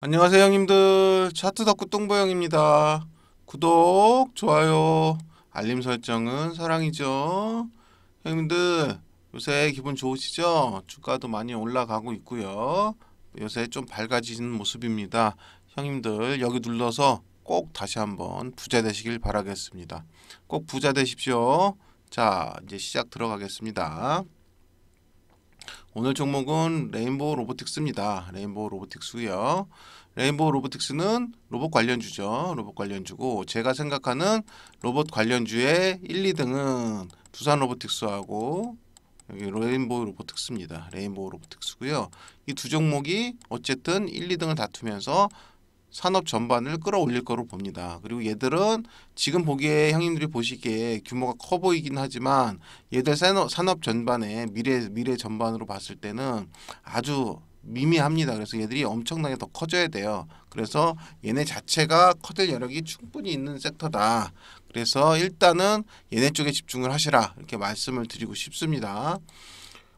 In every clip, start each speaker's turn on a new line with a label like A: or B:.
A: 안녕하세요 형님들 차트 덕후 똥보 형입니다 구독 좋아요 알림 설정은 사랑이죠 형님들 요새 기분 좋으시죠 주가도 많이 올라가고 있고요 요새 좀 밝아지는 모습입니다 형님들 여기 눌러서 꼭 다시 한번 부자 되시길 바라겠습니다 꼭 부자 되십시오 자 이제 시작 들어가겠습니다 오늘 종목은 레인보우 로보틱스입니다. 레인보우 로보틱스고요. 레인보우 로보틱스는 로봇 관련주죠. 로봇 관련주고 제가 생각하는 로봇 관련주의 1, 2등은 두산 로보틱스하고 여기 레인보우 로보틱스입니다. 레인보우 로보틱스고요. 이 두 종목이 어쨌든 1, 2등을 다투면서 산업 전반을 끌어올릴 거로 봅니다. 그리고 얘들은 지금 보기에 형님들이 보시기에 규모가 커 보이긴 하지만 얘들 산업, 전반에 미래 미래 전반으로 봤을 때는 아주 미미합니다. 그래서 얘들이 엄청나게 더 커져야 돼요. 그래서 얘네 자체가 커질 여력이 충분히 있는 섹터다. 그래서 일단은 얘네 쪽에 집중을 하시라 이렇게 말씀을 드리고 싶습니다.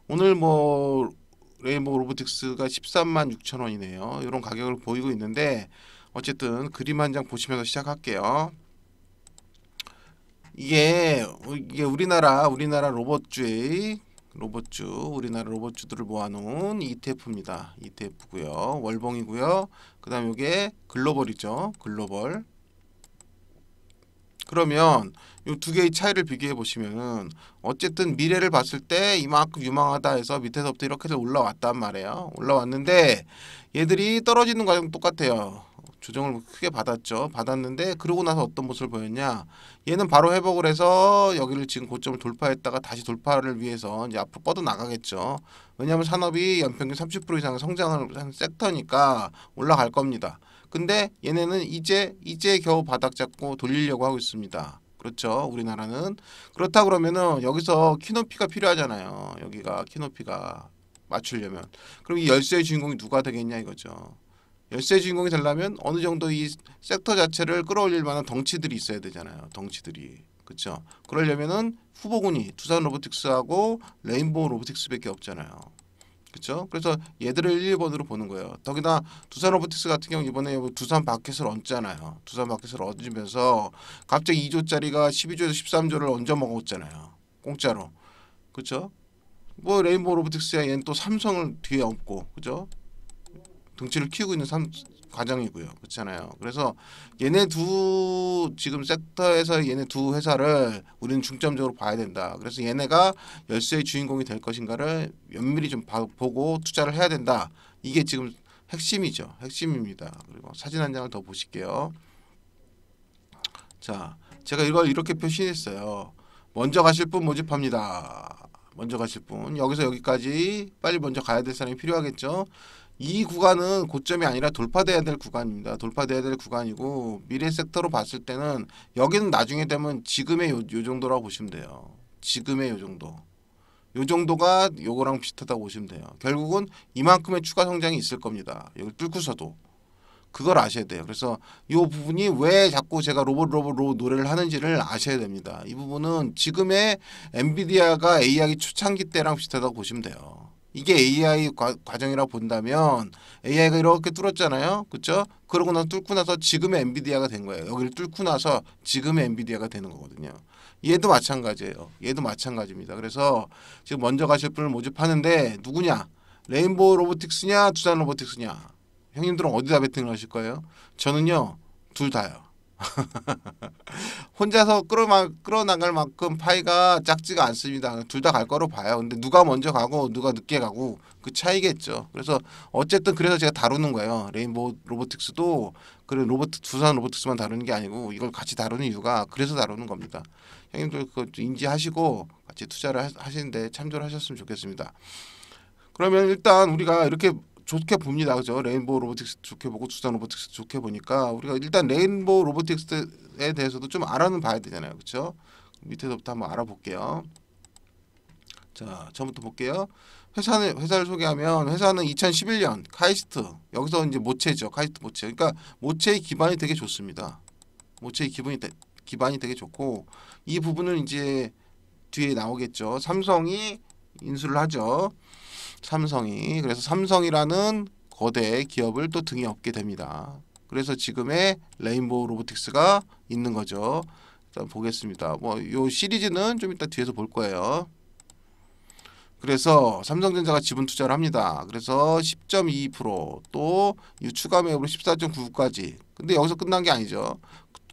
A: 오늘 뭐 레인보 로보틱스가 13만 6천 원이네요. 이런 가격을 보이고 있는데 어쨌든 그림 한 장 보시면서 시작할게요. 이게 이게 우리나라 우리나라 로봇주의 로봇주 우리나라 로봇주들을 모아놓은 ETF입니다. ETF고요. 월봉이고요. 그다음 이게 글로벌이죠. 글로벌 그러면 이 두 개의 차이를 비교해 보시면은 어쨌든 미래를 봤을 때 이만큼 유망하다 해서 밑에서부터 이렇게 해서 올라왔단 말이에요. 올라왔는데 얘들이 떨어지는 과정 똑같아요. 조정을 크게 받았죠. 받았는데 그러고 나서 어떤 모습을 보였냐? 얘는 바로 회복을 해서 여기를 지금 고점을 돌파했다가 다시 돌파를 위해서 이제 앞으로 뻗어 나가겠죠. 왜냐하면 산업이 연평균 30% 이상 성장을 한 섹터니까 올라갈 겁니다. 근데 얘네는 이제 이제 겨우 바닥 잡고 돌리려고 하고 있습니다. 그렇죠. 우리나라는 그렇다 그러면은 여기서 키높이가 필요하잖아요. 여기가 키높이가 맞추려면 그럼 이 열쇠의 주인공이 누가 되겠냐 이거죠. 열쇠의 주인공이 되려면 어느 정도 이 섹터 자체를 끌어올릴 만한 덩치들이 있어야 되잖아요. 덩치들이. 그렇죠. 그러려면은 후보군이 두산 로보틱스하고 레인보우 로보틱스밖에 없잖아요. 그렇죠? 그래서 얘들을 1, 2번으로 보는 거예요. 더기나 두산 로보틱스 같은 경우 이번에 뭐 두산 마켓을 얹잖아요. 두산 마켓을 얹으면서 갑자기 2조짜리가 12조에서 13조를 얹어 먹었잖아요. 공짜로. 그렇죠? 뭐 레인보우 로보틱스야 얘는 또 삼성을 뒤에 얹고 그죠? 등치를 키우고 있는 삼, 과정이고요. 그렇잖아요. 그래서 얘네 두 지금 섹터에서 얘네 두 회사를 우리는 중점적으로 봐야 된다. 그래서 얘네가 열쇠의 주인공이 될 것인가를 면밀히 좀 봐, 보고 투자를 해야 된다. 이게 지금 핵심이죠. 핵심입니다. 그리고 사진 한 장을 더 보실게요. 자, 제가 이걸 이렇게 표시했어요. 먼저 가실 분 모집합니다. 먼저 가실 분 여기서 여기까지 빨리 먼저 가야 될 사람이 필요하겠죠. 이 구간은 고점이 아니라 돌파돼야 될 구간입니다. 돌파돼야 될 구간이고 미래 섹터로 봤을 때는 여기는 나중에 되면 지금의 요, 요 정도라고 보시면 돼요. 지금의 요 정도. 요 정도가 요거랑 비슷하다고 보시면 돼요. 결국은 이만큼의 추가 성장이 있을 겁니다. 여기 뚫고서도. 그걸 아셔야 돼요. 그래서 이 부분이 왜 자꾸 제가 로봇 로봇 로봇 노래를 하는지를 아셔야 됩니다. 이 부분은 지금의 엔비디아가 AI기 초창기 때랑 비슷하다고 보시면 돼요. 이게 AI 과, 과정이라 고 본다면 AI가 이렇게 뚫었잖아요. 그렇죠? 그러고 나서 뚫고 나서 지금의 엔비디아가 된 거예요. 여기를 뚫고 나서 지금의 엔비디아가 되는 거거든요. 얘도 마찬가지예요. 얘도 마찬가지입니다. 그래서 지금 먼저 가실 분을 모집하는데 누구냐? 레인보우 로보틱스냐? 두산 로보틱스냐? 형님들은 어디다 베팅을 하실 거예요? 저는요. 둘 다요. 혼자서 끌어나갈 만큼 파이가 작지가 않습니다. 둘 다 갈 거로 봐요. 근데 누가 먼저 가고 누가 늦게 가고 그 차이겠죠. 그래서 어쨌든 그래서 제가 다루는 거예요. 레인보우 로보틱스도 그런 로봇 두산 로보틱스만 다루는 게 아니고 이걸 같이 다루는 이유가 그래서 다루는 겁니다. 형님들 그 인지하시고 같이 투자를 하시는데 참조를 하셨으면 좋겠습니다. 그러면 일단 우리가 이렇게 좋게 봅니다. 그죠? 레인보우 로보틱스 좋게 보고 주산 로보틱스 좋게 보니까 우리가 일단 레인보우 로보틱스에 대해서도 좀 알아는 봐야 되잖아요. 그렇죠? 밑에서부터 한번 알아볼게요. 자, 처음부터 볼게요. 회사는 회사를 소개하면 회사는 2011년 카이스트 여기서 이제 모체죠. 카이스트 모체. 그러니까 모체의 기반이 되게 좋습니다. 모체의 기분이 되, 기반이 되게 좋고 이 부분은 이제 뒤에 나오겠죠. 삼성이 인수를 하죠. 삼성이 그래서 삼성이라는 거대 기업을 또 등에 업게 됩니다. 그래서 지금의 레인보우 로보틱스가 있는 거죠. 일단 보겠습니다. 뭐 요 시리즈는 좀 이따 뒤에서 볼 거예요. 그래서 삼성전자가 지분 투자를 합니다. 그래서 10.2%또 추가 매입으로 14.99까지. 근데 여기서 끝난 게 아니죠.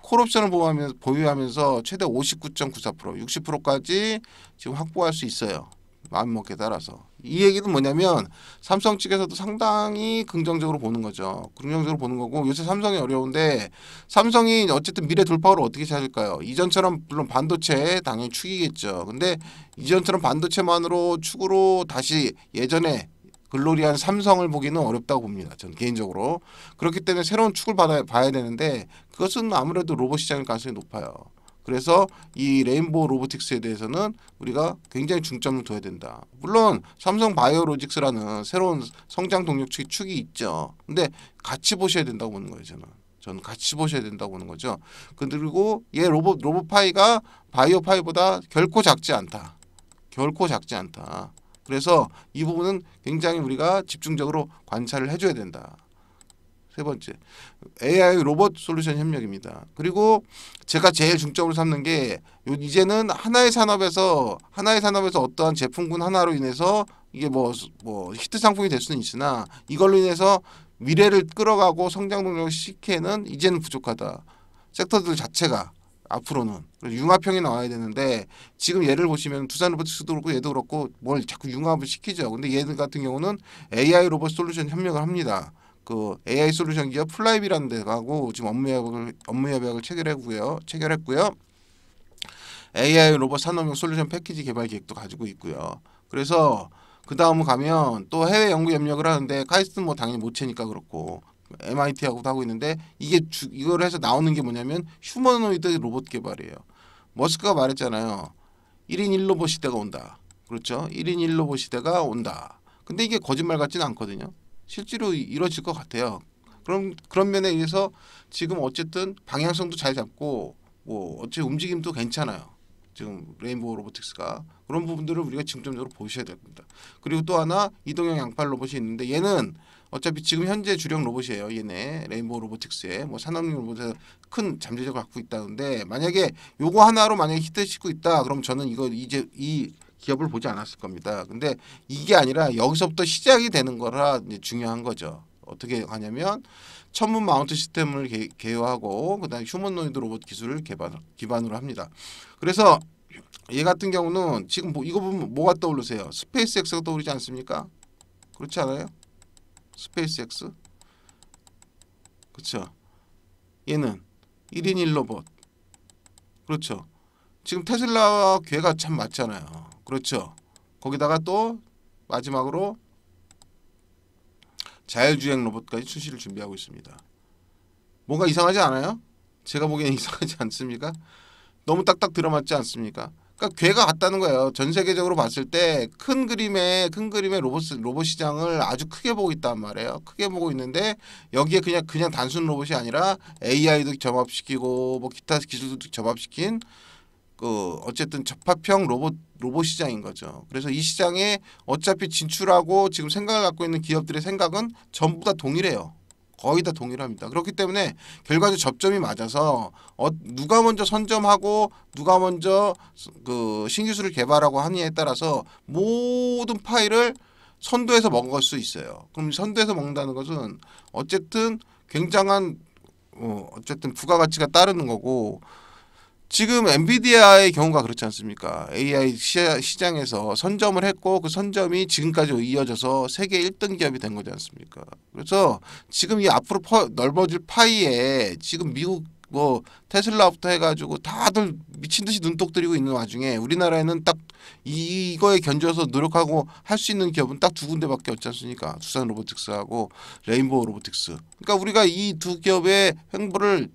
A: 콜옵션을 보유하면서, 보유하면서 최대 59.94% 60%까지 지금 확보할 수 있어요. 마음먹 깨달아서 이 얘기는 뭐냐면 삼성 측에서도 상당히 긍정적으로 보는 거죠. 긍정적으로 보는 거고 요새 삼성이 어려운데 삼성이 어쨌든 미래 돌파구를 어떻게 찾을까요? 이전처럼 물론 반도체 당연히 축이겠죠. 근데 이전처럼 반도체만으로 축으로 다시 예전에 글로리한 삼성을 보기는 어렵다고 봅니다. 저는 개인적으로 그렇기 때문에 새로운 축을 받아 봐야 되는데 그것은 아무래도 로봇 시장일 가능성이 높아요. 그래서 이 레인보우 로보틱스에 대해서는 우리가 굉장히 중점을 둬야 된다. 물론 삼성 바이오로직스라는 새로운 성장 동력 축이, 축이 있죠. 근데 같이 보셔야 된다고 보는 거예요, 저는. 저는 같이 보셔야 된다고 보는 거죠. 그리고 얘 로봇 로봇파이가 바이오파이보다 결코 작지 않다. 결코 작지 않다. 그래서 이 부분은 굉장히 우리가 집중적으로 관찰을 해줘야 된다. 세 번째 AI 로봇 솔루션 협력입니다. 그리고 제가 제일 중점으로 삼는 게 이제는 하나의 산업에서 하나의 산업에서 어떠한 제품군 하나로 인해서 이게 뭐뭐 뭐 히트 상품이 될 수는 있으나 이걸로 인해서 미래를 끌어가고 성장 동력을 시키는 이제는 부족하다. 섹터들 자체가 앞으로는 융합형이 나와야 되는데 지금 예를 보시면 두산 로봇틱스도 그렇고 얘도 그렇고 뭘 자꾸 융합을 시키죠. 근데 얘들 같은 경우는 AI 로봇 솔루션 협력을 합니다. 그 AI 솔루션 기업 플라이비라는 데 가고 지금 업무 협약을 업무 협약을 체결했고요. 체결했고요. AI 로봇 산업용 솔루션 패키지 개발 계획도 가지고 있고요. 그래서 그 다음 가면 또 해외 연구 협력을 하는데 카이스트 뭐 당연히 모체니까 그렇고 MIT하고도 하고 있는데 이게 주, 이걸 해서 나오는 게 뭐냐면 휴머노이드 로봇 개발이에요. 머스크가 말했잖아요. 1인 1로봇 시대가 온다. 그렇죠? 1인 1로봇 시대가 온다. 근데 이게 거짓말 같지는 않거든요. 실제로 이루어질 것 같아요. 그럼 그런 면에 의해서 지금 어쨌든 방향성도 잘 잡고 뭐 어째 움직임도 괜찮아요. 지금 레인보우 로보틱스가 그런 부분들을 우리가 중점적으로 보셔야 될 겁니다. 그리고 또 하나 이동형 양팔 로봇이 있는데 얘는 어차피 지금 현재 주력 로봇이에요. 얘네 레인보우 로보틱스의 뭐 산업용 로봇에큰 잠재력을 갖고 있다는데 만약에 요거 하나로 만약에 히트 치고 있다 그럼 저는 이거 이제 이 기업을 보지 않았을 겁니다. 근데 이게 아니라 여기서부터 시작이 되는 거라 중요한 거죠. 어떻게 하냐면 천문 마운트 시스템을 개, 개요하고 그다음에 휴먼노이드 로봇 기술을 개발 기반으로 합니다. 그래서 얘 같은 경우는 지금 뭐 이거 보면 뭐가 떠오르세요? 스페이스X가 떠오르지 않습니까? 그렇지 않아요? 스페이스X 그렇죠. 얘는 1인 1로봇 그렇죠. 지금 테슬라와 괴가 참 맞잖아요. 그렇죠. 거기다가 또 마지막으로 자율주행 로봇까지 출시를 준비하고 있습니다. 뭔가 이상하지 않아요? 제가 보기엔 이상하지 않습니까? 너무 딱딱 들어맞지 않습니까? 그러니까 괴가 같다는 거예요. 전 세계적으로 봤을 때 큰그림의큰 그림의 로봇 로봇 시장을 아주 크게 보고 있단 말이에요. 크게 보고 있는데 여기에 그냥 그냥 단순 로봇이 아니라 AI도 접합시키고 뭐 기타 기술도 접합시킨 그 어쨌든 접합형 로봇 로봇 시장인 거죠. 그래서 이 시장에 어차피 진출하고 지금 생각을 갖고 있는 기업들의 생각은 전부 다 동일해요. 거의 다 동일합니다. 그렇기 때문에 결과적으로 접점이 맞아서 어, 누가 먼저 선점하고 누가 먼저 그 신기술을 개발하고 하느냐에 따라서 모든 파일을 선도해서 먹을 수 있어요. 그럼 선도해서 먹는다는 것은 어쨌든 굉장한 어, 어쨌든 부가가치가 따르는 거고 지금 엔비디아의 경우가 그렇지 않습니까? AI 시장에서 선점을 했고 그 선점이 지금까지 이어져서 세계 1등 기업이 된 거지 않습니까? 그래서 지금 이 앞으로 퍼, 넓어질 파이에 지금 미국 뭐 테슬라부터 해가지고 다들 미친 듯이 눈독 들이고 있는 와중에 우리나라에는 딱 이거에 견져서 노력하고 할 수 있는 기업은 딱 두 군데밖에 없지 않습니까? 두산 로보틱스하고 레인보우 로보틱스. 그러니까 우리가 이 두 기업의 횡보를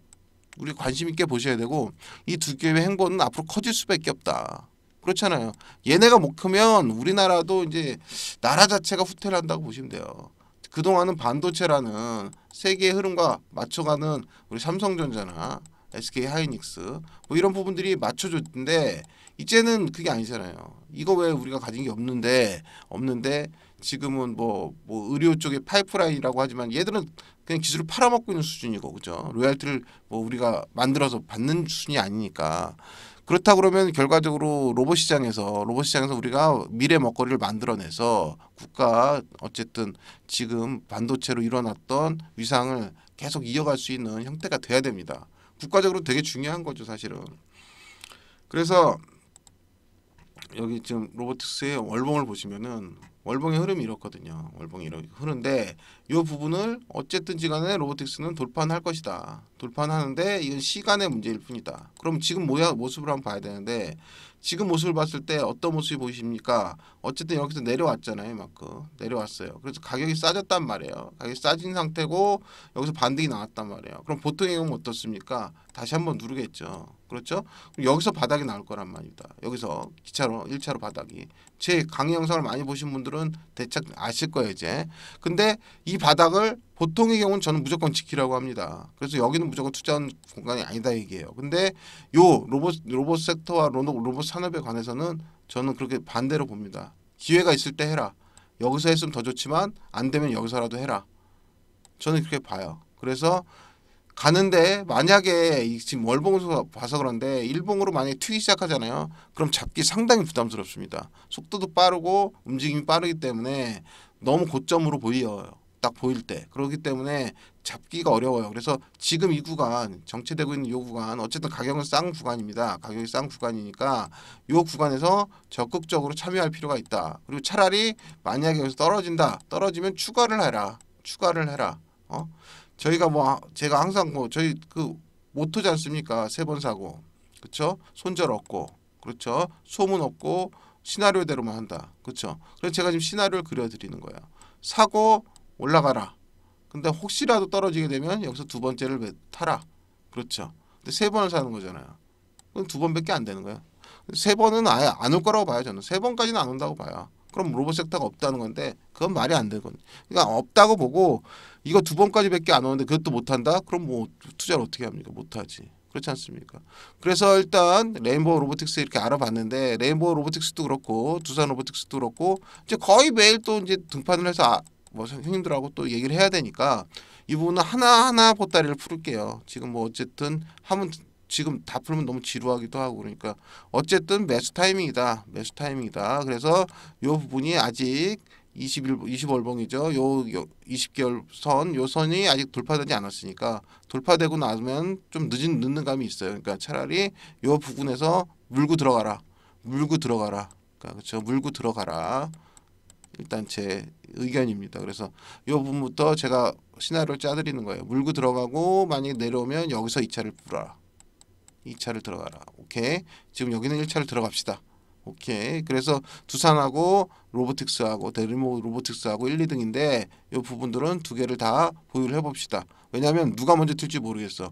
A: 우리 관심 있게 보셔야 되고 이 두 개의 행보는 앞으로 커질 수밖에 없다. 그렇잖아요. 얘네가 못 크면 우리나라도 이제 나라 자체가 후퇴를 한다고 보시면 돼요. 그동안은 반도체라는 세계의 흐름과 맞춰가는 우리 삼성전자나 SK 하이닉스 뭐 이런 부분들이 맞춰줬는데 이제는 그게 아니잖아요. 이거 왜 우리가 가진 게 없는데 없는데 지금은 뭐, 뭐 의료 쪽의 파이프라인이라고 하지만 얘들은 그냥 기술을 팔아먹고 있는 수준이고 그죠 로얄티를 뭐 우리가 만들어서 받는 수준이 아니니까 그렇다 그러면 결과적으로 로봇 시장에서 로봇 시장에서 우리가 미래 먹거리를 만들어내서 국가 어쨌든 지금 반도체로 일어났던 위상을 계속 이어갈 수 있는 형태가 돼야 됩니다. 국가적으로 되게 중요한 거죠 사실은. 그래서 여기 지금 로보틱스의 월봉을 보시면은 월봉의 흐름이 이렇거든요. 월봉이 이렇게 흐는데 이 부분을 어쨌든지 간에 로보틱스는 돌파할 것이다. 돌파하는데 이건 시간의 문제일 뿐이다. 그럼 지금 모야, 모습을 한번 봐야 되는데 지금 모습을 봤을 때 어떤 모습이 보이십니까? 어쨌든 여기서 내려왔잖아요. 이만큼 내려왔어요. 그래서 가격이 싸졌단 말이에요. 가격이 싸진 상태고 여기서 반등이 나왔단 말이에요. 그럼 보통의 경우 어떻습니까? 다시 한번 누르겠죠. 그렇죠? 여기서 바닥이 나올 거란 말입니다. 여기서 기차로 1차로 바닥이. 제 강의 영상을 많이 보신 분들은 대책 아실 거예요, 이제. 근데 이 바닥을 보통의 경우는 저는 무조건 지키라고 합니다. 그래서 여기는 무조건 투자한 공간이 아니다 얘기예요. 근데 요 로봇 로봇 섹터와 로봇 산업에 관해서는 저는 그렇게 반대로 봅니다. 기회가 있을 때 해라. 여기서 했으면 더 좋지만 안 되면 여기서라도 해라. 저는 그렇게 봐요. 그래서 가는데 만약에 지금 월봉에서 봐서 그런데 일봉으로 만약에 튀기 시작하잖아요. 그럼 잡기 상당히 부담스럽습니다. 속도도 빠르고 움직임이 빠르기 때문에 너무 고점으로 보여요. 딱 보일 때 그렇기 때문에
B: 잡기가 어려워요.
A: 그래서 지금 이 구간 정체되고 있는 이 구간 어쨌든 가격은 싼 구간입니다. 가격이 싼 구간이니까 이 구간에서 적극적으로 참여할 필요가 있다. 그리고 차라리 만약에 여기서 떨어진다. 떨어지면 추가를 해라. 추가를 해라. 어? 저희가 뭐 제가 항상 뭐 저희 그 모토지 않습니까? 세 번 사고 그렇죠? 손절 없고 그렇죠? 소문 없고 시나리오대로만 한다. 그렇죠? 그래서 제가 지금 시나리오를 그려드리는 거예요. 사고 올라가라. 근데 혹시라도 떨어지게 되면 여기서 두 번째를 타라. 그렇죠? 근데 세 번을 사는 거잖아요. 그럼 두 번밖에 안 되는 거예요. 세 번은 아예 안 올 거라고 봐요. 저는 세 번까지는 안 온다고 봐요. 그럼 로봇 섹터가 없다는 건데 그건 말이 안 되는 건. 그러니까 없다고 보고 이거 두 번까지밖에 안 오는데 그것도 못 한다. 그럼 뭐 투자를 어떻게 합니까? 못 하지. 그렇지 않습니까? 그래서 일단 레인보우 로보틱스 이렇게 알아봤는데 레인보우 로보틱스도 그렇고 두산 로보틱스도 그렇고 이제 거의 매일 또 이제 등판을 해서 아, 뭐 형님들하고 또 얘기를 해야 되니까 이 부분은 하나하나 보따리를 풀을게요. 지금 뭐 어쨌든 하문 지금 다 풀면 너무 지루하기도 하고 그러니까 어쨌든 매수 타이밍이다. 매수 타이밍이다. 그래서 요 부분이 아직 21 20월봉이죠. 요, 20개월 선, 요 선이 아직 돌파되지 않았으니까 돌파되고 나면 좀 늦은 늦는 감이 있어요. 그러니까 차라리 요 부분에서 물고 들어가라. 물고 들어가라. 그러니까 그렇죠. 물고 들어가라. 일단 제 의견입니다. 그래서 요 부분부터 제가 시나리오를 짜드리는 거예요. 물고 들어가고 만약에 내려오면 여기서 이차를 불어라 2차를 들어가라. 오케이. 지금 여기는 1차를 들어갑시다. 오케이. 그래서 두산하고 로보틱스하고 대리모 로보틱스하고 1, 2등인데 이 부분들은 두 개를 다 보유를 해봅시다. 왜냐하면 누가 먼저 뛸지 모르겠어.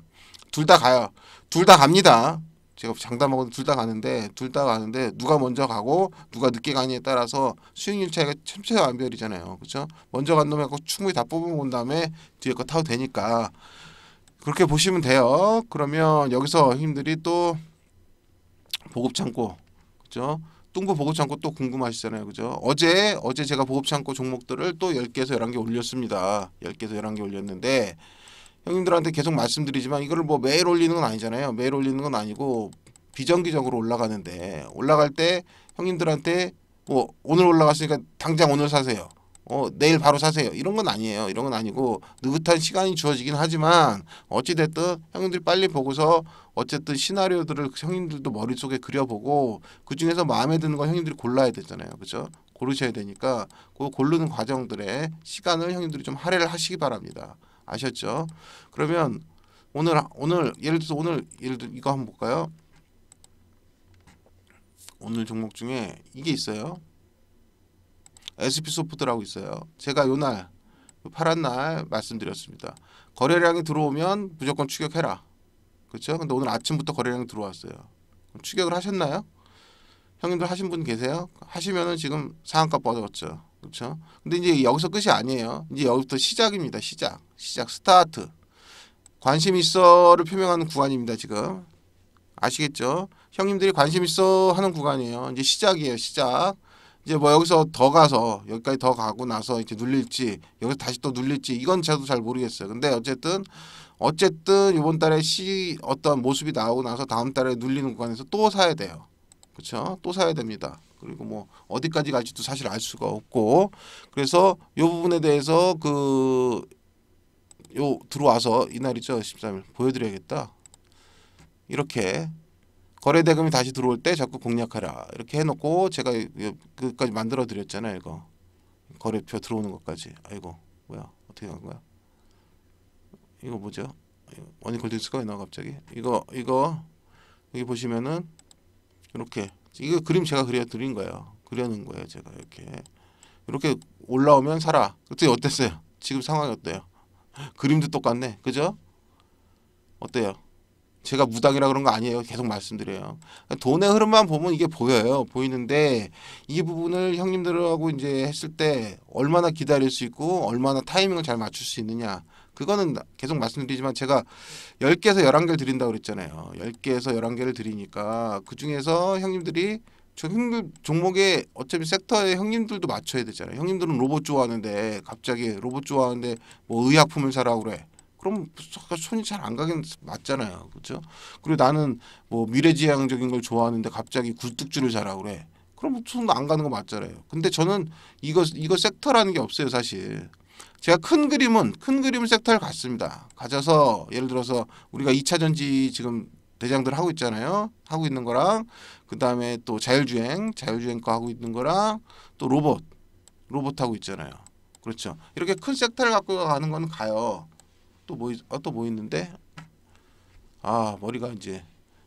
A: 둘 다 가요. 둘 다 갑니다. 제가 장담하고 둘 다 가는데 둘 다 가는데 누가 먼저 가고 누가 늦게 가냐에 따라서 수익률 차이가 천차만별이잖아요. 그렇죠? 먼저 간 놈하고 충분히 다 뽑아본 다음에 뒤에 거 타도 되니까 그렇게 보시면 돼요. 그러면 여기서 힘들이 또 보급 창고 그죠? 뚱보 보급 창고 또 궁금하시잖아요. 그죠? 어제 어제 제가 보급 창고 종목들을 또 10개에서 11개 올렸습니다. 10개에서 11개 올렸는데 형님들한테 계속 말씀드리지만 이거를 뭐 매일 올리는 건 아니잖아요. 매일 올리는 건 아니고 비정기적으로 올라가는데 올라갈 때 형님들한테 뭐 오늘 올라갔으니까 당장 오늘 사세요. 어, 내일 바로 사세요. 이런 건 아니에요. 이런 건 아니고 느긋한 시간이 주어지긴 하지만 어찌 됐든 형님들이 빨리 보고서 어쨌든 시나리오들을 형님들도 머릿속에 그려보고 그중에서 마음에 드는 거 형님들이 골라야 되잖아요. 그죠? 고르셔야 되니까 그 고르는 과정들의 시간을 형님들이 좀 할애를 하시기 바랍니다. 아셨죠? 그러면 오늘 오늘 예를 들어서 오늘 예를 들어 이거 한번 볼까요? 오늘 종목 중에 이게 있어요. SP 소프트라고 있어요. 제가 요날 파란 날 말씀드렸습니다. 거래량이 들어오면 무조건 추격해라. 그렇죠? 근데 오늘 아침부터 거래량이 들어왔어요. 추격을 하셨나요? 형님들 하신 분 계세요? 하시면은 지금 상한가 뻗었죠. 그렇죠? 근데 이제 여기서 끝이 아니에요. 이제 여기부터 시작입니다. 시작. 시작 스타트. 관심 있어를 표명하는 구간입니다. 지금 아시겠죠? 형님들이 관심 있어 하는 구간이에요. 이제 시작이에요. 시작. 이제 뭐 여기서 더 가서 여기까지 더 가고 나서 이제 눌릴지 여기서 다시 또 눌릴지 이건 저도 잘 모르겠어요. 근데 어쨌든 어쨌든 이번 달에 시 어떤 모습이 나오고 나서 다음 달에 눌리는 구간에서 또 사야 돼요. 그렇죠? 또 사야 됩니다. 그리고 뭐 어디까지 갈지도 사실 알 수가 없고 그래서 이 부분에 대해서 그 요 들어와서 이날이죠 13일 보여드려야겠다 이렇게 거래 대금이 다시 들어올 때 자꾸 공략하라 이렇게 해놓고 제가 그까지 만들어 드렸잖아요 이거 거래표 들어오는 것까지 아이고 뭐야 어떻게 간 거야 이거 뭐죠 원이 골든스가 왜나 갑자기 이거 이거 여기 보시면은 이렇게 이거 그림 제가 그려 드린 거예요 그려는 거예요 제가 이렇게 이렇게 올라오면 살아 그때 어땠어요 지금 상황이 어때요 그림도 똑같네 그죠 어때요 제가 무당이라 그런 거 아니에요. 계속 말씀드려요. 돈의 흐름만 보면 이게 보여요. 보이는데 이 부분을 형님들하고 이제 했을 때 얼마나 기다릴 수 있고 얼마나 타이밍을 잘 맞출 수 있느냐. 그거는 계속 말씀드리지만 제가 10개에서 11개를 드린다고 그랬잖아요. 10개에서 11개를 드리니까 그중에서 형님들이 저 형님 종목에 어차피 섹터에 형님들도 맞춰야 되잖아요. 형님들은 로봇 좋아하는데 갑자기 로봇 좋아하는데 뭐 의약품을 사라고 그래. 그럼 손이 잘 안 가긴 맞잖아요. 그렇죠? 그리고 나는 뭐 미래지향적인 걸 좋아하는데 갑자기 굴뚝질을 잘하고 그래. 그럼 손도 안 가는 거 맞잖아요. 근데 저는 이거 이거 섹터라는 게 없어요, 사실. 제가 큰 그림은 큰 그림 섹터를 갔습니다. 가져서 예를 들어서 우리가 2차 전지 지금 대장들 하고 있잖아요. 하고 있는 거랑 그다음에 또 자율주행, 자율주행 거 하고 있는 거랑 또 로봇, 로봇 하고 있잖아요. 그렇죠. 이렇게 큰 섹터를 갖고 가는 건 가요. 또뭐또뭐 아, 뭐 있는데 아 머리가 이제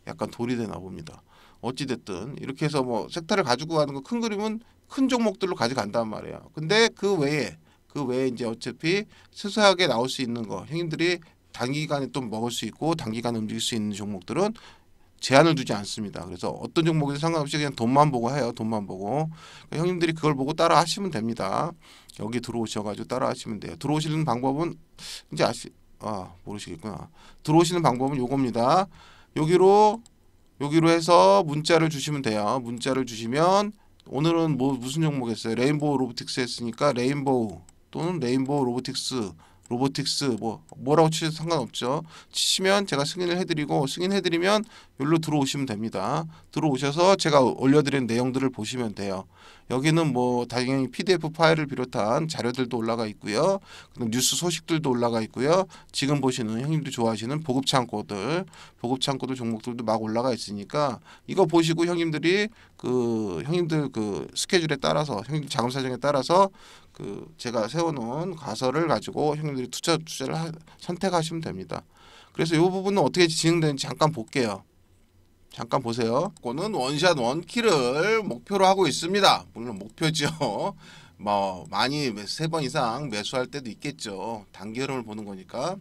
A: 약간 돌이 되나 봅니다. 어찌 됐든 이렇게 해서 뭐 섹터를 가지고 가는 거 큰 그림은 큰 종목들로 가져간단 말이야. 근데 그 외에 그 외에 이제 어차피 수수하게 나올 수 있는 거 형님들이 단기간에 또 먹을 수 있고 단기간에 움직일 수 있는 종목들은 제한을 두지 않습니다. 그래서 어떤 종목에도 상관없이 그냥 돈만 보고 해요. 돈만 보고. 그러니까 형님들이 그걸 보고 따라 하시면 됩니다. 여기 들어오셔가지고 따라 하시면 돼요. 들어오시는 방법은 이제 아시, 아 모르시겠구나. 들어오시는 방법은 요겁니다. 여기로 여기로 해서 문자를 주시면 돼요. 문자를 주시면 오늘은 뭐 무슨 종목 했어요? 레인보우 로보틱스 했으니까 레인보우 또는 레인보우 로보틱스 로보틱스 뭐 뭐라고 치셔도 상관없죠. 치시면 제가 승인을 해드리고 승인해드리면 여기로 들어오시면 됩니다. 들어오셔서 제가 올려드린 내용들을 보시면 돼요. 여기는 뭐 당연히 PDF 파일을 비롯한 자료들도 올라가 있고요. 그다음 뉴스 소식들도 올라가 있고요. 지금 보시는 형님도 좋아하시는 보급 창고들, 보급 창고들 종목들도 막 올라가 있으니까 이거 보시고 형님들이 그 형님들 그 스케줄에 따라서 형님 자금 사정에 따라서 그 제가 세워놓은 가설을 가지고 형님들이 투자 주제를 선택하시면 됩니다. 그래서 이 부분은 어떻게 진행되는지 잠깐 볼게요. 잠깐 보세요. 이거는 원샷 원킬을 목표로 하고 있습니다. 물론 목표죠. 뭐 많이 세 번 이상 매수할 때도 있겠죠. 단계흐름 보는 거니까.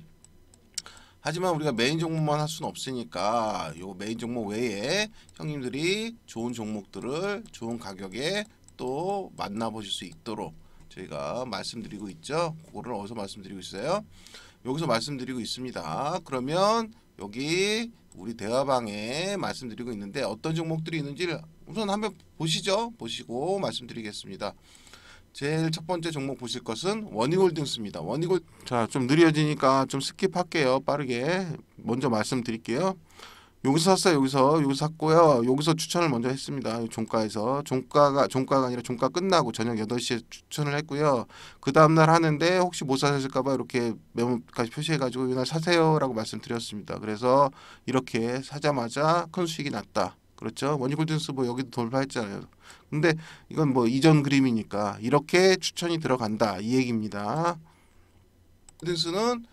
A: 하지만 우리가 메인 종목만 할 수는 없으니까 요 메인 종목 외에 형님들이 좋은 종목들을 좋은 가격에 또 만나보실 수 있도록 저희가 말씀드리고 있죠. 그거를 어디서 말씀드리고 있어요? 여기서 말씀드리고 있습니다. 그러면 여기 우리 대화방에 말씀드리고 있는데 어떤 종목들이 있는지를 우선 한번 보시죠. 보시고 말씀드리겠습니다. 제일 첫 번째 종목 보실 것은 원이골등스입니다. 원이골 자좀 느려지니까 좀 스킵할게요. 빠르게 먼저 말씀드릴게요. 여기서 샀어요. 여기서 여기 샀고요. 여기서 추천을 먼저 했습니다. 종가에서 종가가 종가가 아니라 종가 끝나고 저녁 8시에 추천을 했고요. 그 다음 날 하는데 혹시 못 사셨을까 봐 이렇게 메모까지 표시해 가지고 이날 사세요라고 말씀드렸습니다. 그래서 이렇게 사자마자 큰 수익이 났다. 그렇죠. 원이골든스뭐 여기도 돌파했잖아요. 근데 이건 뭐 이전 그림이니까 이렇게 추천이 들어간다 이 얘기입니다. 골든스는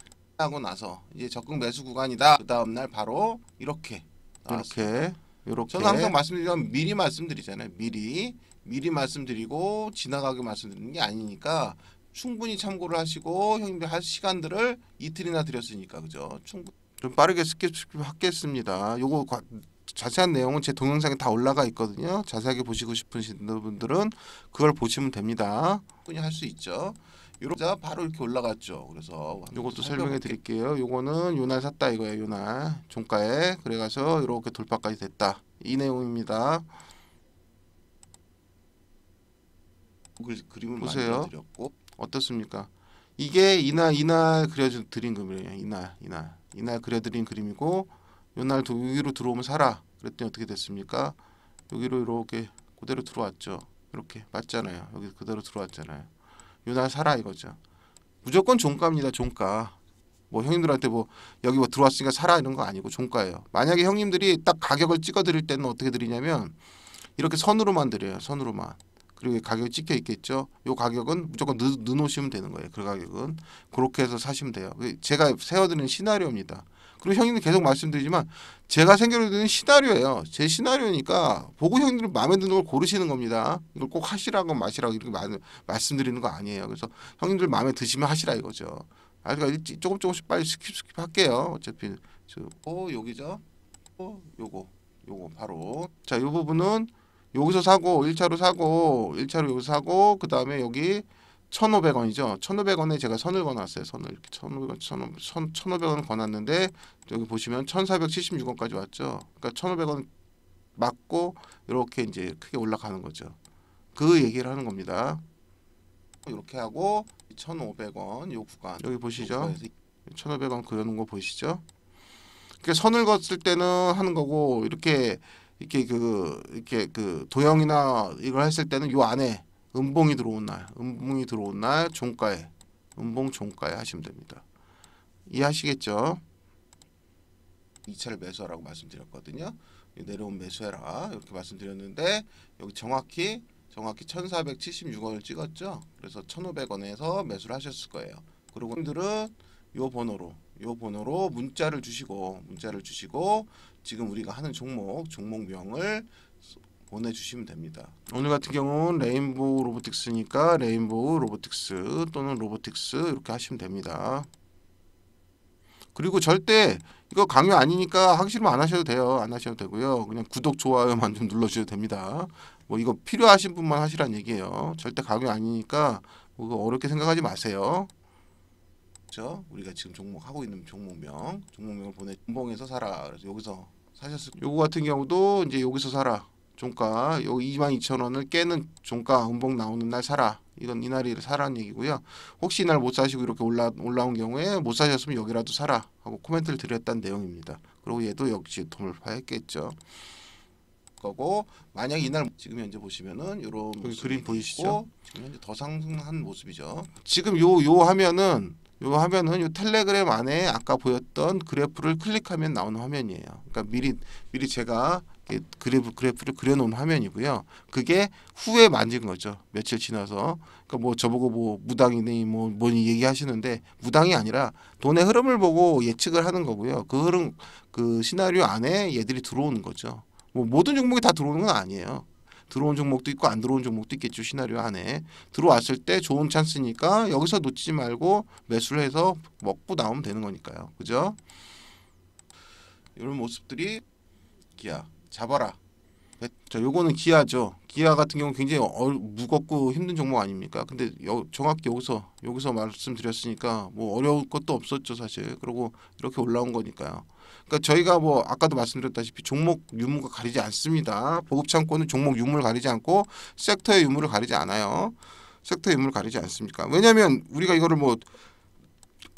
A: 하고 나서 이제 적극 매수 구간이다. 그 다음 날 바로 이렇게 이렇게 이렇게 저는 항상 말씀드리면 미리 말씀드리잖아요. 미리 미리 말씀드리고 지나가게 말씀드리는 게 아니니까 충분히 참고를 하시고 형님들 할 시간들을 이틀이나 드렸으니까 그죠? 충분 좀 빠르게 스킵 하겠습니다. 요거 과, 자세한 내용은 제 동영상에 다 올라가 있거든요. 자세하게 보시고 싶으신 분들은 그걸 보시면 됩니다. 충분히 할수 있죠. 요자 바로 이렇게 올라갔죠. 그래서 이것도 설명해 드릴게요. 요거는 요날 샀다 이거예요. 요날 종가에 그래가서 이렇게 돌파까지 됐다. 이 내용입니다. 그, 림을 보세요. 드렸고 어떻습니까? 이게 이날 이날 그려준 드린 그림이에요. 이날 이날 이날 그려드린 그림이고 요날 여기로 들어오면 살아. 그랬더니 어떻게 됐습니까? 여기로 이렇게 그대로 들어왔죠. 이렇게 맞잖아요. 여기 그대로 들어왔잖아요. 유달 사라 이거죠. 무조건 종가입니다. 종가. 뭐 형님들한테 뭐 여기 뭐 들어왔으니까 사라 이런 거 아니고 종가예요. 만약에 형님들이 딱 가격을 찍어 드릴 때는 어떻게 드리냐면 이렇게 선으로만 드려요. 선으로만. 그리고 가격이 찍혀 있겠죠. 요 가격은 무조건 넣, 넣으시면 되는 거예요. 그 가격은 그렇게 해서 사시면 돼요. 그 제가 세워드리는 시나리오입니다. 그리고 형님도 계속 말씀드리지만 제가 생겨드는 시나리오예요. 제 시나리오니까 보고 형님들 마음에 드는 걸 고르시는 겁니다. 이걸 꼭 하시라고 마시라고 이렇게 마, 말씀드리는 거 아니에요. 그래서 형님들 마음에 드시면 하시라 이거죠. 아, 그러니까 조금 조금씩 빨리 스킵 스킵 할게요. 어차피 저, 어 여기죠. 어 요거 요거 바로 자요 부분은 여기서 사고 1차로 사고 1차로 여기서 사고 그 다음에 여기 천오백 원이죠 천오백 원에 제가 선을 건놨어요. 선을 천오백 원 천, 천, 1,500원 건놨는데 여기 보시면 천사백칠십육 원까지 왔죠. 그러니까 천오백 원 맞고 이렇게 이제 크게 올라가는 거죠. 그 얘기를 하는 겁니다. 이렇게 하고 천오백 원요 구간 여기 보시죠. 천오백 원 그려놓은 거보시죠그러니 선을 걷을 때는 하는 거고 이렇게 이렇게 그 이렇게 그 도형이나 이걸 했을 때는 요 안에 음봉이 들어온 날, 음봉이 들어온 날 종가에 음봉 종가에 하시면 됩니다. 이해하시겠죠? 2차를 매수하라고 말씀드렸거든요. 내려온 매수해라 이렇게 말씀드렸는데 여기 정확히 정확히 1476원을 찍었죠. 그래서 1500원에서 매수를 하셨을 거예요. 그리고 분들은 요 번호로 요 번호로 문자를 주시고 문자를 주시고 지금 우리가 하는 종목 종목명을 보내주시면 됩니다. 오늘 같은 경우는 레인보우 로보틱스니까 레인보우 로보틱스 또는 로보틱스 이렇게 하시면 됩니다. 그리고 절대 이거 강요 아니니까 하기 싫으면 안 하셔도 돼요. 안 하셔도 되고요. 그냥 구독 좋아요만 좀 눌러주셔도 됩니다. 뭐 이거 필요하신 분만 하시란 얘기예요. 절대 강요 아니니까 뭐 어렵게 생각하지 마세요. 그죠? 렇 우리가 지금 종목 하고 있는 종목명 종목명을 보내 종봉에서 사라 그래서 여기서 사셨을 요거 같은 경우도 이제 여기서 사라 종가 요 22,000원을 깨는 종가 음봉 나오는 날 사라. 이건 이날이를 사라는 얘기고요. 혹시 이날 못 사시고 이렇게 올라 올라온 경우에 못 사셨으면 여기라도 사라 하고 코멘트를 드렸다는 내용입니다. 그리고 얘도 역시 돌파했겠죠. 거고 만약 이날 지금 현재 보시면은 이런 그림 보이시죠? 지금 현재 더 상승한 모습이죠. 지금 요요 하면은 요 화면은 요 텔레그램 안에 아까 보였던 그래프를 클릭하면 나오는 화면이에요. 그러니까 미리 미리 제가 그래프, 그래프를 그려놓은 화면이고요. 그게 후에 만진 거죠. 며칠 지나서. 그러니까 뭐 저보고 뭐 무당이니 뭐 뭐니 얘기하시는데 무당이 아니라 돈의 흐름을 보고 예측을 하는 거고요. 그 흐름 그 시나리오 안에 얘들이 들어오는 거죠. 뭐 모든 종목이 다 들어오는 건 아니에요. 들어온 종목도 있고 안 들어온 종목도 있겠죠 시나리오 안에 들어왔을 때 좋은 찬스니까 여기서 놓치지 말고 매수를 해서 먹고 나오면 되는 거니까요 그죠 이런 모습들이 기아 잡아라. 자, 요거는 기아죠. 기아 같은 경우 굉장히 어, 무겁고 힘든 종목 아닙니까? 근데 여, 정확히 여기서 여기서 말씀드렸으니까 뭐 어려울 것도 없었죠 사실. 그리고 이렇게 올라온 거니까요. 그러니까 저희가 뭐 아까도 말씀드렸다시피 종목 유무가 가리지 않습니다. 보급 창고는 종목 유무를 가리지 않고 섹터의 유무를 가리지 않아요. 섹터의 유무를 가리지 않습니까? 왜냐면 우리가 이거를 뭐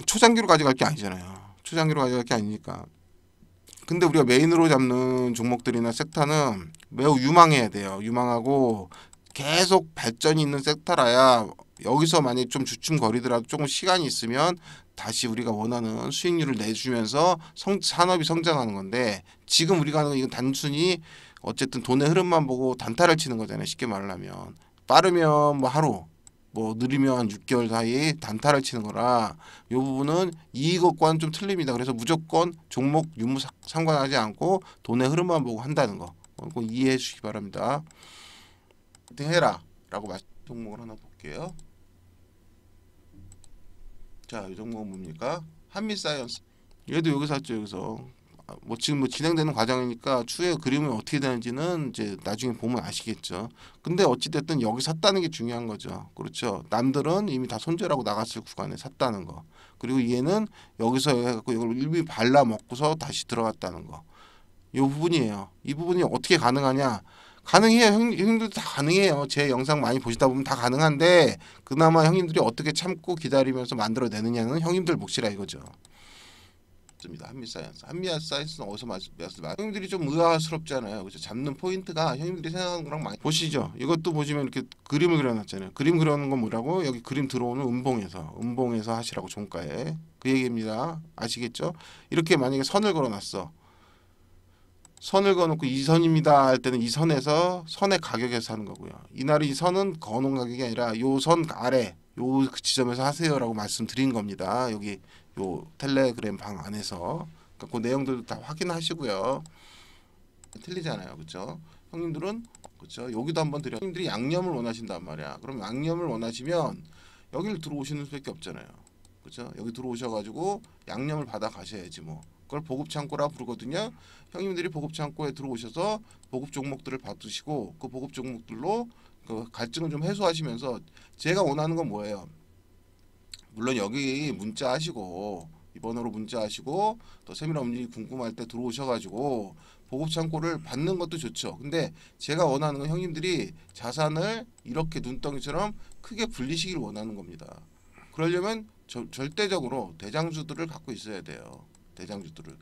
A: 초장기로 가져갈 게 아니잖아요. 초장기로 가져갈 게 아니니까. 근데 우리가 메인으로 잡는 종목들이나 섹터는 매우 유망해야 돼요. 유망하고 계속 발전이 있는 섹터라야 여기서 만약 좀 주춤거리더라도 조금 시간이 있으면 다시 우리가 원하는 수익률을 내주면서 성, 산업이 성장하는 건데 지금 우리가 하는 이건 단순히 어쨌든 돈의 흐름만 보고 단타를 치는 거잖아요. 쉽게 말하면 빠르면 뭐 하루 뭐 느리면 한 6개월 사이 단타를 치는 거라 이 부분은 이것과는 좀 틀립니다. 그래서 무조건 종목 유무 상관하지 않고 돈의 흐름만 보고 한다는 거꼭 어, 이해해 주시기 바랍니다. 해라 라고 종목을 하나 볼게요. 자, 이 종목은 뭡니까? 한미사이언스. 얘도 여기서 샀죠, 여기서. 뭐 지금 뭐 진행되는 과정이니까 추후의 그림은 어떻게 되는지는 이제 나중에 보면 아시겠죠. 근데 어찌됐든 여기 샀다는 게 중요한 거죠. 그렇죠. 남들은 이미 다 손절하고 나갔을 구간에 샀다는 거. 그리고 얘는 여기서 해갖고 이걸 일부 발라 먹고서 다시 들어갔다는 거. 이 부분이에요. 이 부분이 어떻게 가능하냐? 가능해요. 형, 형님들도 다 가능해요. 제 영상 많이 보시다 보면 다 가능한데 그나마 형님들이 어떻게 참고 기다리면서 만들어내느냐는 형님들 몫이라 이거죠. 없습니다. 한미 사이언스. 한미 사이언스는 어디서 맞씀드렸 형님들이 좀 의아스럽잖아요. 그죠? 잡는 포인트가 형님들이 생각하는 거랑 많이 보시죠. 이것도 보시면 이렇게 그림을 그려놨잖아요. 그림 그려놓은 건 뭐라고? 여기 그림 들어오는 음봉에서 음봉에서 하시라고 종가에 그 얘기입니다. 아시겠죠? 이렇게 만약에 선을 걸어놨어. 선을 어놓고이 선입니다 할 때는 이 선에서 선의 가격에서 하는 거고요. 이날 이 선은 거놓은 가격이 아니라 요 선 아래 요 그 지점에서 하세요라고 말씀드린 겁니다. 여기 요 텔레그램 방 안에서 그러니까 그 내용들도 다 확인하시고요. 틀리잖아요, 그렇죠? 형님들은 그렇죠. 여기도 한번 드려. 형님들이 양념을 원하신단 말이야. 그럼 양념을 원하시면 여기를 들어오시는 수밖에 없잖아요. 그렇죠? 여기 들어오셔가지고 양념을 받아 가셔야지 뭐. 그걸 보급 창고라 부르거든요. 형님들이 보급 창고에 들어오셔서 보급 종목들을 받으시고 그 보급 종목들로 그 갈증을 좀 해소하시면서 제가 원하는 건 뭐예요? 물론 여기 문자 하시고 이 번호로 문자 하시고 또 세밀한 움직이 궁금할 때 들어오셔가지고 보급 창고를 받는 것도 좋죠. 근데 제가 원하는 건 형님들이 자산을 이렇게 눈덩이처럼 크게 불리시길 원하는 겁니다. 그러려면 저, 절대적으로 대장주들을 갖고 있어야 돼요. 대장주들을.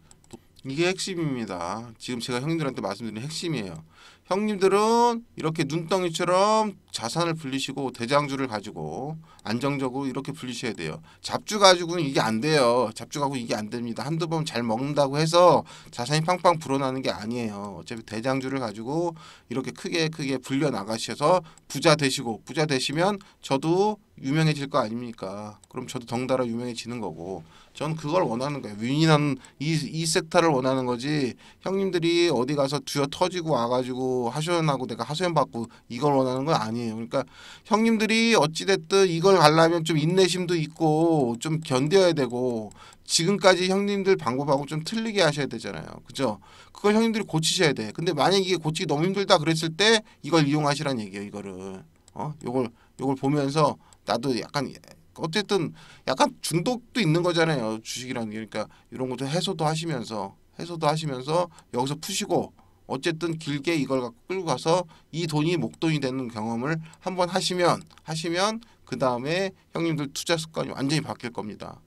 A: 이게 핵심입니다. 지금 제가 형님들한테 말씀드린 핵심이에요. 형님들은 이렇게 눈덩이처럼 자산을 불리시고 대장주를 가지고 안정적으로 이렇게 불리셔야 돼요. 잡주 가지고는 이게 안 돼요. 잡주 가지고 이게 안 됩니다. 한두 번 잘 먹는다고 해서 자산이 팡팡 불어나는 게 아니에요. 어차피 대장주를 가지고 이렇게 크게 크게 불려 나가셔서 부자 되시고 부자 되시면 저도 유명해질 거 아닙니까? 그럼 저도 덩달아 유명해지는 거고 전 그걸 원하는 거예요. 윈윈한 이, 이 섹터를 원하는 거지 형님들이 어디 가서 두어 터지고 와가지고 하소연하고 내가 하소연 받고 이걸 원하는 건 아니에요. 그러니까 형님들이 어찌 됐든 이걸 가려면 좀 인내심도 있고 좀 견뎌야 되고 지금까지 형님들 방법하고 좀 틀리게 하셔야 되잖아요. 그죠? 그걸 형님들이 고치셔야 돼. 근데 만약 이게 고치기 너무 힘들다 그랬을 때 이걸 이용하시란 얘기예요. 이거를 어 요걸 요걸 보면서 나도 약간 어쨌든 약간 중독도 있는 거잖아요 주식이라는 게 그러니까 이런 것도 해소도 하시면서 해소도 하시면서 여기서 푸시고 어쨌든 길게 이걸 갖고 끌고 가서 이 돈이 목돈이 되는 경험을 한번 하시면 하시면 그 다음에 형님들 투자 습관이 완전히 바뀔 겁니다.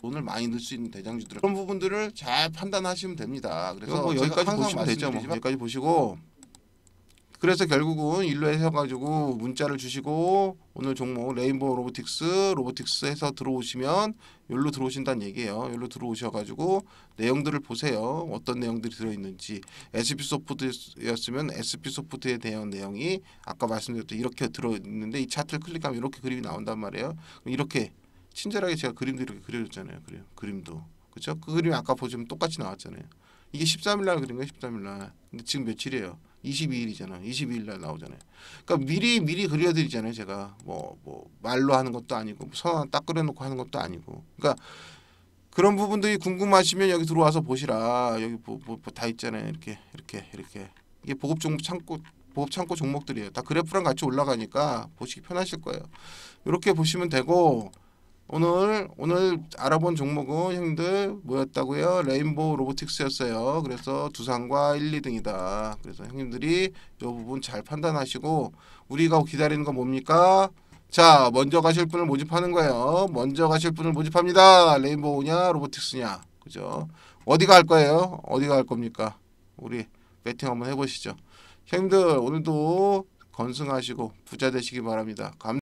A: 돈을 많이 넣을 수 있는 대장주들 그런 부분들을 잘 판단하시면 됩니다. 그래서 뭐 여기까지 보시면 되죠. 뭐. 여기까지 보시고 그래서 결국은 일로 해서가지고 문자를 주시고 오늘 종목 레인보우 로보틱스 로보틱스 해서 들어오시면 열로 들어오신다는 얘기예요. 열로 들어오셔가지고 내용들을 보세요. 어떤 내용들이 들어있는지 SP 소프트였으면 SP 소프트에 대한 내용이 아까 말씀드렸던 이렇게 들어있는데 이 차트를 클릭하면 이렇게 그림이 나온단 말이에요. 이렇게 친절하게 제가 그림도 이렇게 그려줬잖아요. 그래요. 그림도 그렇죠? 그 그림이 아까 보시면 똑같이 나왔잖아요. 이게 13일 날 그린 거예요. 13일 날. 근데 지금 며칠이에요? 2 2일이잖아 22일 날 나오잖아요. 그러니까 미리 미리 그려드리잖아요. 제가 뭐뭐 뭐 말로 하는 것도 아니고 선언 뭐 딱 그려놓고 하는 것도 아니고. 그러니까 그런 부분들이 궁금하시면 여기 들어와서 보시라. 여기 뭐, 뭐, 다 있잖아요. 이렇게 이렇게 이렇게 이게 보급 종목 창고 보급 창고 종목들이에요. 다 그래프랑 같이 올라가니까 보시기 편하실 거예요. 이렇게 보시면 되고 오늘 오늘 알아본 종목은 형님들 뭐였다고요? 레인보우 로보틱스였어요. 그래서 두산과 1, 2등이다. 그래서 형님들이 이 부분 잘 판단하시고 우리가 기다리는 건 뭡니까? 자, 먼저 가실 분을 모집하는 거예요. 먼저 가실 분을 모집합니다. 레인보우냐, 로보틱스냐. 그죠? 어디가 할 거예요? 어디가 할 겁니까? 우리 배팅 한번 해 보시죠. 형님들 오늘도 건승하시고 부자 되시기 바랍니다. 감